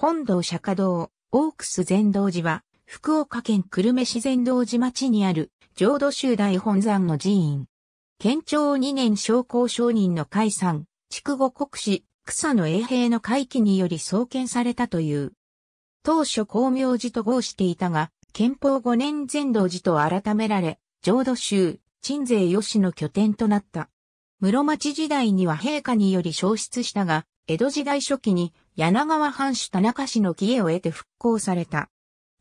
本堂釈迦堂、オークス禅道寺は、福岡県久留米市禅道寺町にある、浄土宗大本山の寺院。県庁2年商工商人の解散、筑後国史、草野永平の会期により創建されたという。当初光明寺と号していたが、憲法5年禅道寺と改められ、浄土宗、鎮西吉の拠点となった。室町時代には陛下により消失したが、江戸時代初期に柳川藩主田中氏の家を得て復興された。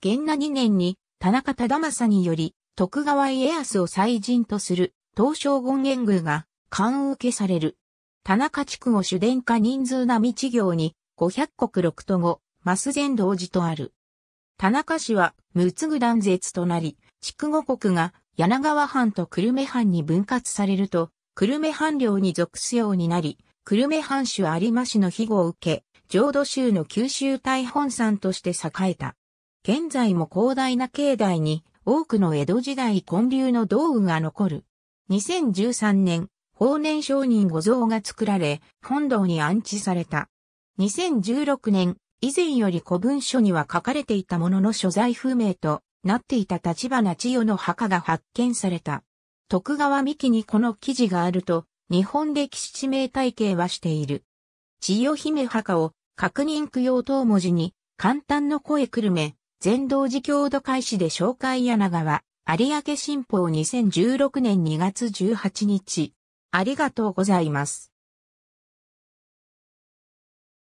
元那2年に田中忠政により徳川家康を祭人とする東照権現宮が勘受けされる。田中地区を主殿下人数並み地業に五百国六都後、マス同時とある。田中氏は六つぐ断絶となり、地区五国が柳川藩と久留米藩に分割されると、久留米藩領に属すようになり、久留米藩主有馬氏の庇護を受け、浄土宗の九州大本山として栄えた。現在も広大な境内に多くの江戸時代建立の道具が残る。2013年、法然上人御像が作られ、本堂に安置された。2016年、以前より古文書には書かれていたものの所在不明となっていた立花千代の墓が発見された。徳川三木にこの記事があると、日本歴史地名体系はしている。千代姫墓を確認供養等文字に、簡単の声くるめ、全道寺郷土開始で紹介柳川、有明新報2016年2月18日。ありがとうございます。